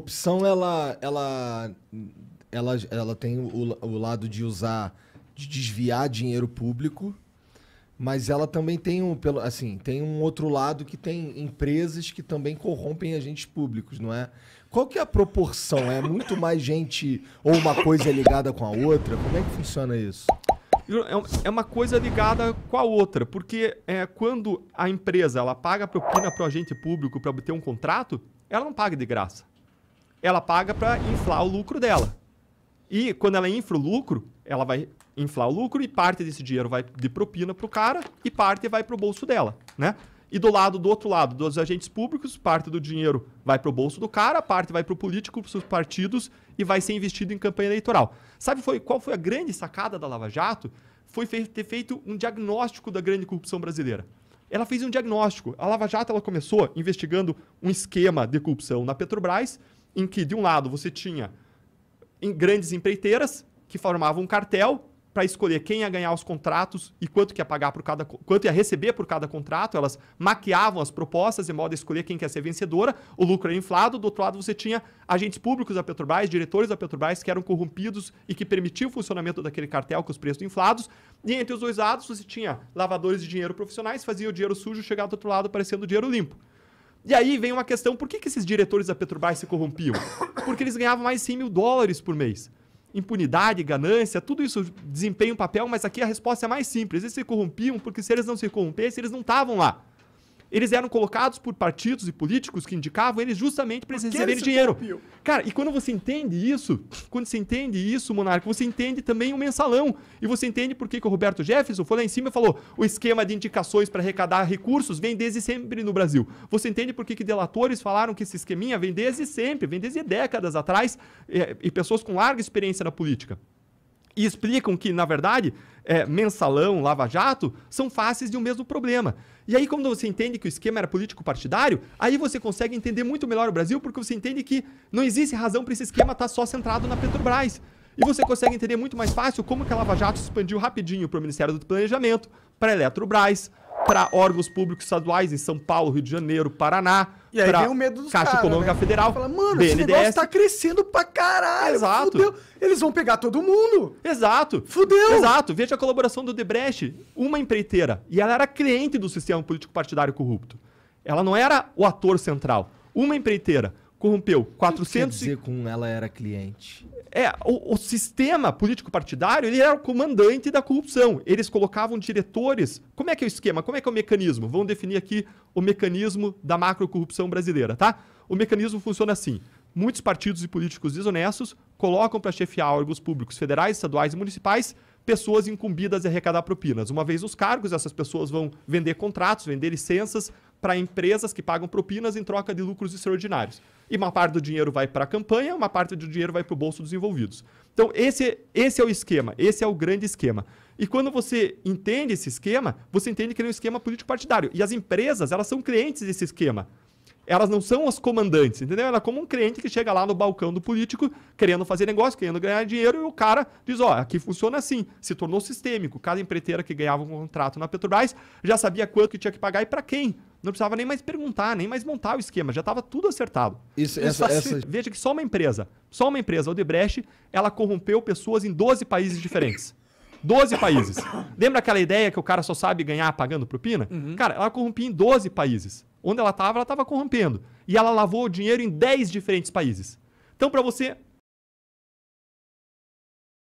opção ela ela ela, ela tem o, o lado de usar de desviar dinheiro público, mas ela também tem um pelo assim tem um outro lado que tem empresas que também corrompem agentes públicos, não é? Qual que é a proporção? É muito mais gente ou uma coisa é ligada com a outra? Como é que funciona isso? É, é uma coisa ligada com a outra, porque é, quando a empresa ela paga propina para o agente público para obter um contrato, ela não paga de graça ela paga para inflar o lucro dela. E quando ela infla o lucro, ela vai inflar o lucro e parte desse dinheiro vai de propina para o cara e parte vai para o bolso dela, né? E do lado do outro lado, dos agentes públicos, parte do dinheiro vai para o bolso do cara, parte vai para o político, para os partidos e vai ser investido em campanha eleitoral. Sabe foi, qual foi a grande sacada da Lava Jato? Foi ter feito um diagnóstico da grande corrupção brasileira. Ela fez um diagnóstico. A Lava Jato ela começou investigando um esquema de corrupção na Petrobras em que, de um lado, você tinha grandes empreiteiras que formavam um cartel para escolher quem ia ganhar os contratos e quanto que ia pagar por cada quanto ia receber por cada contrato, elas maquiavam as propostas de modo a escolher quem quer ser vencedora, o lucro era inflado, do outro lado você tinha agentes públicos da Petrobras, diretores da Petrobras que eram corrompidos e que permitiam o funcionamento daquele cartel com os preços inflados, e entre os dois lados você tinha lavadores de dinheiro profissionais, faziam o dinheiro sujo chegar do outro lado parecendo dinheiro limpo. E aí vem uma questão: por que, que esses diretores da Petrobras se corrompiam? Porque eles ganhavam mais de 100 mil dólares por mês. Impunidade, ganância, tudo isso desempenha um papel, mas aqui a resposta é mais simples. Eles se corrompiam porque se eles não se corrompessem, eles não estavam lá. Eles eram colocados por partidos e políticos que indicavam eles justamente para eles receberem dinheiro. Cara, e quando você entende isso, quando você entende isso, Monarca, você entende também o mensalão. E você entende por que, o Roberto Jefferson foi lá em cima e falou: o esquema de indicações para arrecadar recursos vem desde sempre no Brasil. Você entende por que, que delatores falaram que esse esqueminha vem desde sempre, vem desde décadas atrás, e, eh, e pessoas com larga experiência na política e explicam que, na verdade, é, mensalão, lava-jato, são faces de um mesmo problema. E aí, quando você entende que o esquema era político-partidário, aí você consegue entender muito melhor o Brasil, porque você entende que não existe razão para esse esquema estar tá só centrado na Petrobras. E você consegue entender muito mais fácil como que a Lava Jato expandiu rapidinho para o Ministério do Planejamento, para a Eletrobras, para órgãos públicos estaduais em São Paulo, Rio de Janeiro, Paraná, e aí vem o medo dos Caixa cara, Econômica né? Federal. Fala, mano, BNDES. esse negócio tá crescendo pra caralho. Exato. Fudeu. Eles vão pegar todo mundo. Exato. Fudeu. Exato. Veja a colaboração do debreche uma empreiteira. E ela era cliente do sistema político partidário corrupto. Ela não era o ator central. Uma empreiteira corrompeu 400. Que quer dizer, com ela era cliente. É, o, o sistema político-partidário ele era o comandante da corrupção. Eles colocavam diretores. Como é que é o esquema? Como é que é o mecanismo? Vamos definir aqui o mecanismo da macrocorrupção brasileira, tá? O mecanismo funciona assim: muitos partidos e políticos desonestos colocam para chefiar órgãos públicos federais, estaduais e municipais pessoas incumbidas de arrecadar propinas. Uma vez os cargos, essas pessoas vão vender contratos, vender licenças para empresas que pagam propinas em troca de lucros extraordinários. E uma parte do dinheiro vai para a campanha, uma parte do dinheiro vai para o bolso dos envolvidos. Então, esse, esse é o esquema, esse é o grande esquema. E quando você entende esse esquema, você entende que ele é um esquema político partidário. E as empresas, elas são clientes desse esquema elas não são as comandantes, entendeu? Ela é como um cliente que chega lá no balcão do político querendo fazer negócio, querendo ganhar dinheiro, e o cara diz: ó, aqui funciona assim, se tornou sistêmico. Cada empreiteira que ganhava um contrato na Petrobras já sabia quanto que tinha que pagar e para quem. Não precisava nem mais perguntar, nem mais montar o esquema, já estava tudo acertado. Isso, é essa, essa... Veja que só uma empresa, só uma empresa, a Odebrecht, ela corrompeu pessoas em 12 países diferentes. 12 países. Lembra aquela ideia que o cara só sabe ganhar pagando propina? Uhum. Cara, ela corrompia em 12 países. Onde ela estava, ela estava corrompendo. E ela lavou o dinheiro em 10 diferentes países. Então, para você